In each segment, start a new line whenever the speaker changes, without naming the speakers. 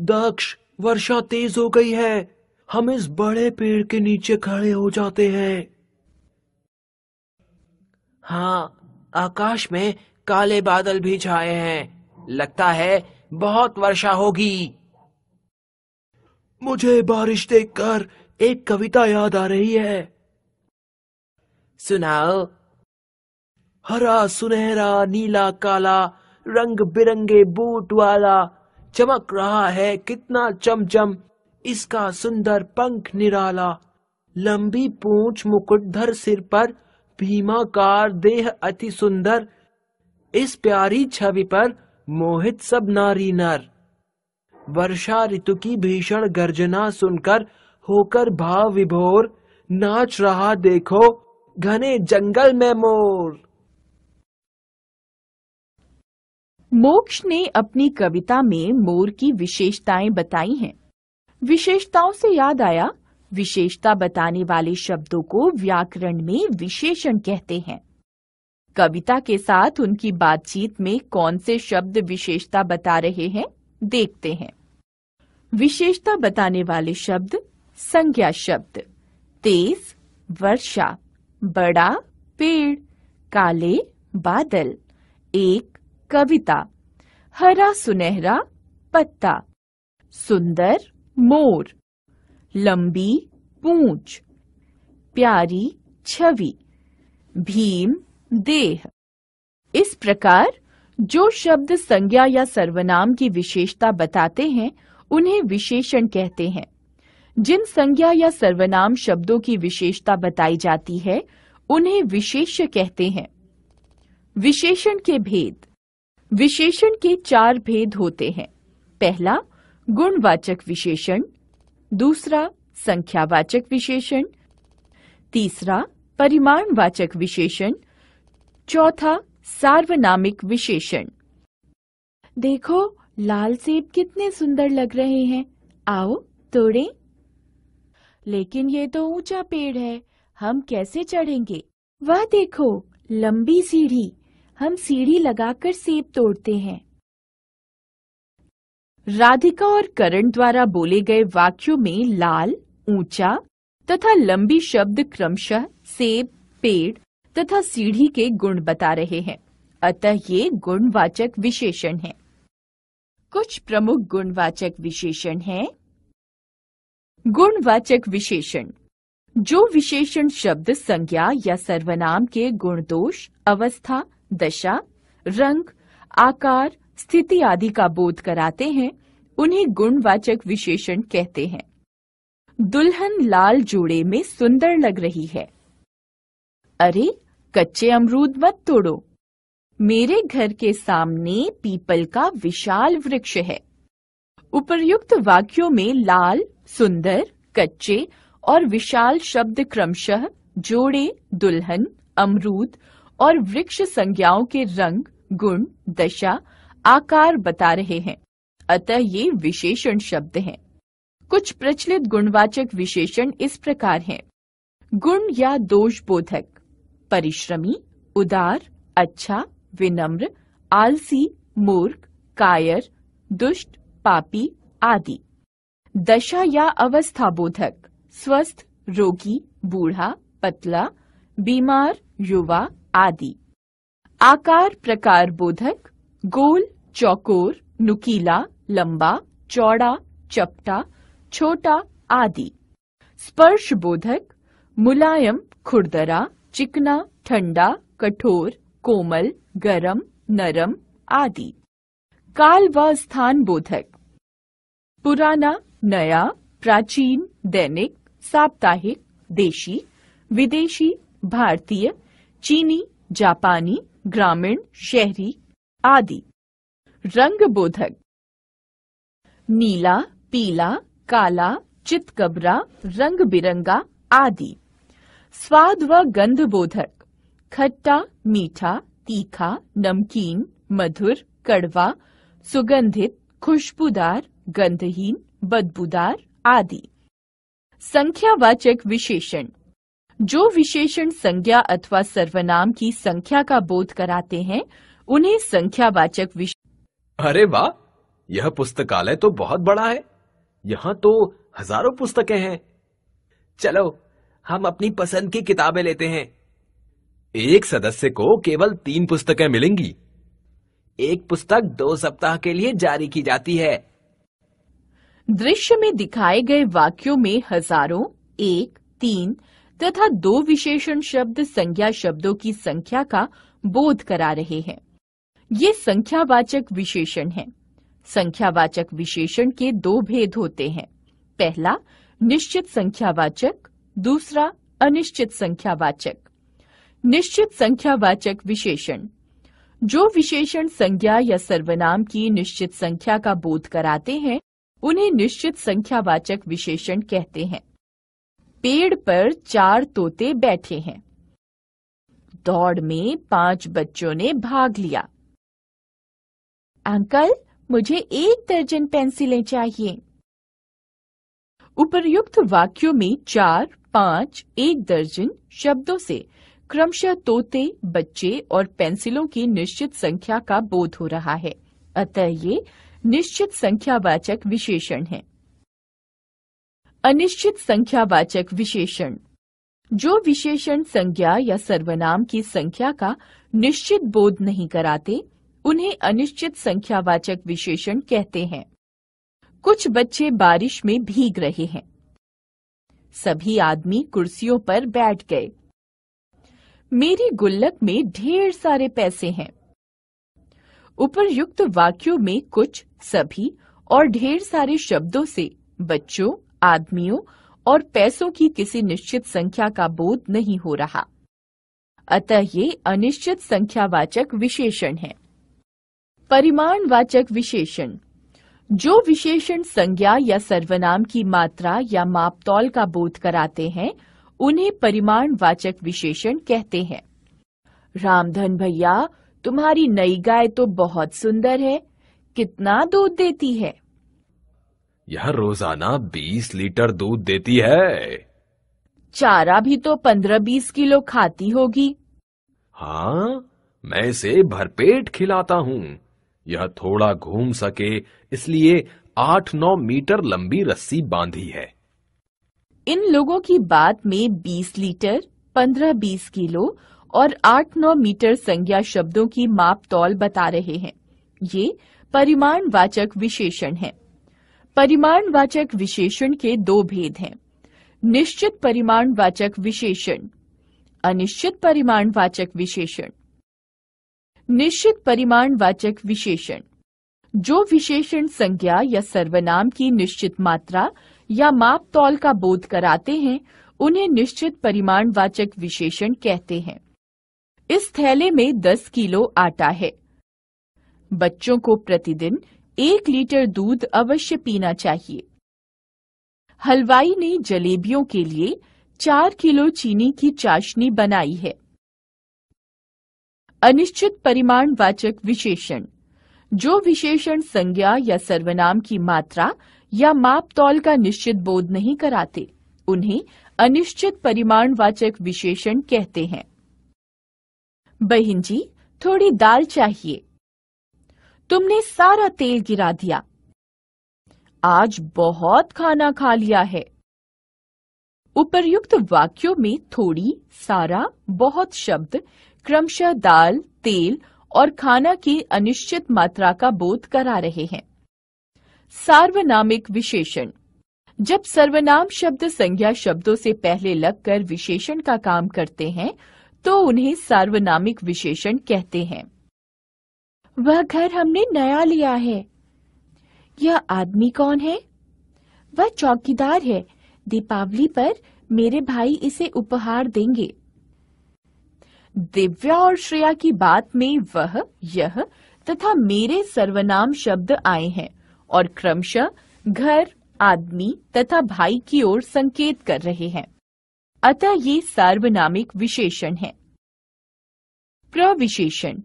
दक्ष वर्षा तेज हो गई है हम इस बड़े पेड़ के नीचे खड़े हो जाते हैं हाँ आकाश में काले बादल भी छाए हैं लगता है बहुत वर्षा होगी मुझे बारिश देखकर एक कविता याद आ रही है सुनाओ हरा सुनहरा नीला काला रंग बिरंगे बूट वाला चमक रहा है कितना चमचम इसका सुंदर पंख निराला लंबी पूंछ मुकुटधर सिर पर भीमाकार देह अति सुंदर इस प्यारी छवि पर मोहित सब नारी नर वर्षा ऋतु की भीषण गर्जना सुनकर होकर भाव विभोर नाच रहा देखो घने जंगल में मोर मोक्ष ने अपनी कविता में मोर की विशेषताएं बताई हैं विशेषताओं से याद आया विशेषता बताने वाले शब्दों को व्याकरण में विशेषण कहते हैं कविता के साथ उनकी बातचीत में कौन से शब्द विशेषता बता रहे हैं देखते हैं विशेषता बताने वाले शब्द संज्ञा शब्द तेज वर्षा बड़ा पेड़ काले बादल एक कविता हरा सुनहरा पत्ता सुंदर मोर लंबी पूंछ प्यारी छवि भीम देह इस प्रकार जो शब्द संज्ञा या सर्वनाम की विशेषता बताते हैं उन्हें विशेषण कहते हैं जिन संज्ञा या सर्वनाम शब्दों की विशेषता बताई जाती है उन्हें विशेष्य कहते हैं विशेषण के भेद विशेषण के चार भेद होते हैं पहला गुणवाचक विशेषण दूसरा संख्यावाचक विशेषण तीसरा परिमाणवाचक विशेषण चौथा सार्वनामिक विशेषण देखो लाल सेब कितने सुंदर लग रहे हैं आओ तोड़े लेकिन ये तो ऊंचा पेड़ है हम कैसे चढ़ेंगे वह देखो लंबी सीढ़ी हम सीढ़ी लगाकर सेब तोड़ते हैं राधिका और करण द्वारा बोले गए वाक्यों में लाल ऊंचा तथा लंबी शब्द क्रमशः सेब पेड़ तथा सीढ़ी के गुण बता रहे हैं अतः ये गुणवाचक विशेषण हैं। कुछ प्रमुख गुणवाचक विशेषण हैं गुणवाचक विशेषण जो विशेषण शब्द संज्ञा या सर्वनाम के गुण दोष अवस्था दशा रंग आकार स्थिति आदि का बोध कराते हैं उन्हें गुणवाचक विशेषण कहते हैं दुल्हन लाल जोड़े में सुंदर लग रही है अरे कच्चे अमरूद मत तोड़ो मेरे घर के सामने पीपल का विशाल वृक्ष है उपर्युक्त वाक्यों में लाल सुंदर कच्चे और विशाल शब्द क्रमशः जोड़े दुल्हन अमरूद और वृक्ष संज्ञाओं के रंग गुण दशा आकार बता रहे हैं अतः ये विशेषण शब्द हैं। कुछ प्रचलित गुणवाचक विशेषण इस प्रकार हैं गुण या दोष बोधक परिश्रमी उदार अच्छा विनम्र आलसी मूर्ख कायर दुष्ट पापी आदि दशा या अवस्था बोधक स्वस्थ रोगी बूढ़ा पतला बीमार युवा आदि आकार प्रकार बोधक गोल चौकोर नुकीला लंबा चौड़ा चपटा छोटा आदि स्पर्श बोधक मुलायम खुरदरा चिकना ठंडा कठोर कोमल गरम नरम आदि काल व स्थान बोधक पुराना नया प्राचीन दैनिक साप्ताहिक देशी विदेशी भारतीय चीनी जापानी ग्रामीण शहरी आदि रंग बोधक नीला पीला काला चितकबरा रंग बिरंगा आदि स्वाद व गंध बोधक खट्टा मीठा तीखा नमकीन मधुर कड़वा सुगंधित खुशबूदार गंधहीन बदबूदार आदि संख्यावाचक विशेषण जो विशेषण संज्ञा अथवा सर्वनाम की संख्या का बोध कराते हैं उन्हें संख्यावाचक विषय अरे वाह यह पुस्तकालय तो बहुत बड़ा है यहाँ तो हजारों पुस्तकें हैं चलो हम अपनी पसंद की किताबें लेते हैं एक सदस्य को केवल तीन पुस्तकें मिलेंगी एक पुस्तक दो सप्ताह के लिए जारी की जाती है दृश्य में दिखाए गए वाक्यों में हजारों एक तीन तथा दो विशेषण शब्द संज्ञा शब्दों की संख्या का बोध करा रहे हैं ये संख्यावाचक विशेषण हैं। संख्यावाचक विशेषण के दो भेद होते हैं पहला निश्चित संख्यावाचक दूसरा अनिश्चित संख्यावाचक निश्चित संख्यावाचक विशेषण जो विशेषण संज्ञा या सर्वनाम की निश्चित संख्या का बोध कराते हैं उन्हें निश्चित संख्यावाचक विशेषण कहते हैं पेड़ पर चार तोते बैठे हैं दौड़ में पांच बच्चों ने भाग लिया अंकल मुझे एक दर्जन पेंसिलें चाहिए उपर्युक्त वाक्यों में चार पांच एक दर्जन शब्दों से क्रमशः तोते बच्चे और पेंसिलों की निश्चित संख्या का बोध हो रहा है अतः ये निश्चित संख्यावाचक विशेषण है अनिश्चित संख्यावाचक विशेषण जो विशेषण संज्ञा या सर्वनाम की संख्या का निश्चित बोध नहीं कराते उन्हें अनिश्चित संख्यावाचक विशेषण कहते हैं कुछ बच्चे बारिश में भीग रहे हैं सभी आदमी कुर्सियों पर बैठ गए मेरी गुल्लक में ढेर सारे पैसे हैं उपरयुक्त वाक्यों में कुछ सभी और ढेर सारे शब्दों से बच्चों आदमियों और पैसों की किसी निश्चित संख्या का बोध नहीं हो रहा अतः ये अनिश्चित संख्यावाचक विशेषण है परिमाणवाचक विशेषण जो विशेषण संज्ञा या सर्वनाम की मात्रा या मापतौल का बोध कराते हैं उन्हें परिमाणवाचक विशेषण कहते हैं रामधन भैया तुम्हारी नई गाय तो बहुत सुंदर है कितना दूध देती है यह रोजाना बीस लीटर दूध देती है चारा भी तो पंद्रह बीस किलो खाती होगी हाँ मैं इसे भरपेट खिलाता हूँ यह थोड़ा घूम सके इसलिए आठ नौ मीटर लंबी रस्सी बांधी है इन लोगों की बात में बीस लीटर पंद्रह बीस किलो और आठ नौ मीटर संज्ञा शब्दों की माप तौल बता रहे हैं ये परिमाण वाचक विशेषण है परिमाणवाचक विशेषण के दो भेद हैं निश्चित परिमाणवाचक विशेषण अनिश्चित परिमाणवाचक विशेषण निश्चित परिमाणवाचक विशेषण जो विशेषण संज्ञा या सर्वनाम की निश्चित मात्रा या माप तौल का बोध कराते हैं उन्हें निश्चित परिमाणवाचक विशेषण कहते हैं इस थैले में 10 किलो आटा है बच्चों को प्रतिदिन एक लीटर दूध अवश्य पीना चाहिए हलवाई ने जलेबियों के लिए चार किलो चीनी की चाशनी बनाई है अनिश्चित परिमाण वाचक विशेषण जो विशेषण संज्ञा या सर्वनाम की मात्रा या माप तौल का निश्चित बोध नहीं कराते उन्हें अनिश्चित परिमाणवाचक विशेषण कहते हैं बहिन जी थोड़ी दाल चाहिए तुमने सारा तेल गिरा दिया आज बहुत खाना खा लिया है उपर्युक्त वाक्यों में थोड़ी सारा बहुत शब्द क्रमशः दाल तेल और खाना की अनिश्चित मात्रा का बोध करा रहे हैं सार्वनामिक विशेषण जब सर्वनाम शब्द संज्ञा शब्दों से पहले लगकर विशेषण का काम करते हैं तो उन्हें सार्वनामिक विशेषण कहते हैं वह घर हमने नया लिया है यह आदमी कौन है वह चौकीदार है दीपावली पर मेरे भाई इसे उपहार देंगे दिव्या और श्रेया की बात में वह यह तथा मेरे सर्वनाम शब्द आए हैं और क्रमशः घर आदमी तथा भाई की ओर संकेत कर रहे हैं अतः ये सार्वनामिक विशेषण है प्रविशेषण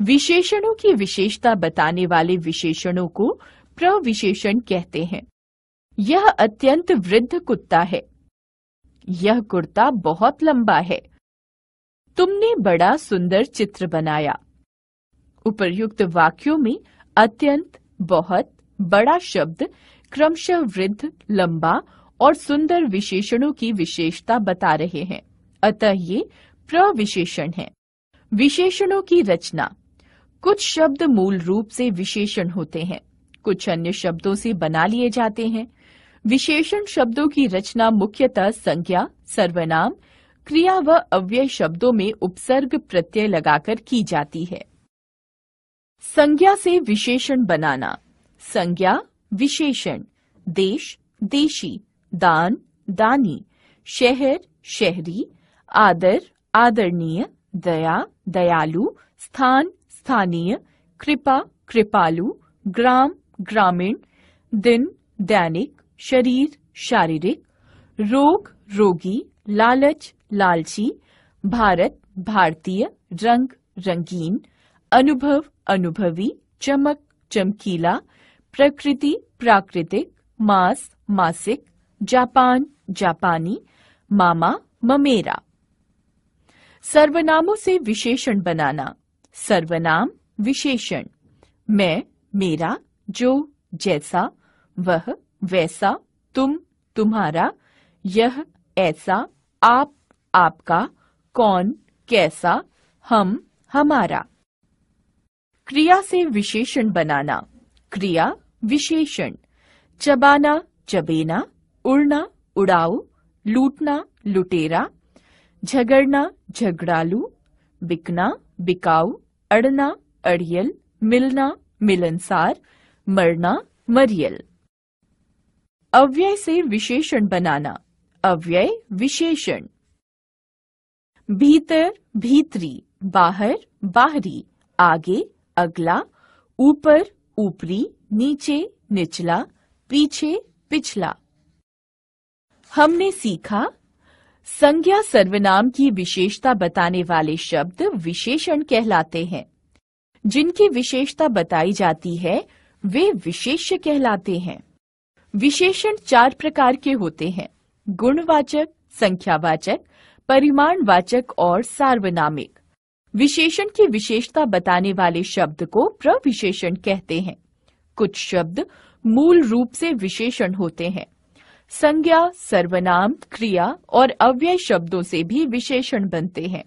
विशेषणों की विशेषता बताने वाले विशेषणों को प्रविशेषण कहते हैं यह अत्यंत वृद्ध कुत्ता है यह कुर्ता बहुत लंबा है तुमने बड़ा सुंदर चित्र बनाया उपर्युक्त वाक्यों में अत्यंत बहुत बड़ा शब्द क्रमशः वृद्ध लंबा और सुंदर विशेषणों की विशेषता बता रहे हैं अतः ये प्रविशेषण है विशेषणों की रचना कुछ शब्द मूल रूप से विशेषण होते हैं कुछ अन्य शब्दों से बना लिए जाते हैं विशेषण शब्दों की रचना मुख्यतः संज्ञा सर्वनाम क्रिया व अव्यय शब्दों में उपसर्ग प्रत्यय लगाकर की जाती है संज्ञा से विशेषण बनाना संज्ञा विशेषण देश देशी दान दानी शहर शहरी आदर आदरणीय दया दयालु स्थान स्थानीय कृपा कृपालु ग्राम ग्रामीण दिन दैनिक शरीर शारीरिक रोग रोगी लालच लालची भारत भारतीय रंग रंगीन अनुभव अनुभवी चमक चमकीला प्रकृति प्राकृतिक मास मासिक जापान जापानी मामा ममेरा सर्वनामों से विशेषण बनाना सर्वनाम विशेषण मैं मेरा जो जैसा वह वैसा तुम तुम्हारा यह ऐसा आप आपका कौन कैसा हम हमारा क्रिया से विशेषण बनाना क्रिया विशेषण चबाना चबेना उड़ना उड़ाऊ लूटना लुटेरा झगड़ना झगड़ालू बिकना बिकाऊ अड़ना अड़ियल मिलना मिलनसार मरना मरियल अव्यय से विशेषण बनाना अव्यय विशेषण भीतर भीतरी बाहर बाहरी आगे अगला ऊपर ऊपरी नीचे निचला पीछे पिछला हमने सीखा संज्ञा सर्वनाम की विशेषता बताने वाले शब्द विशेषण कहलाते हैं जिनकी विशेषता बताई जाती है वे विशेष्य कहलाते हैं विशेषण चार प्रकार के होते हैं गुणवाचक संख्यावाचक परिमाणवाचक और सार्वनामिक विशेषण की विशेषता बताने वाले शब्द को प्रविशेषण कहते हैं कुछ शब्द मूल रूप से विशेषण होते हैं संज्ञा सर्वनाम क्रिया और अव्यय शब्दों से भी विशेषण बनते हैं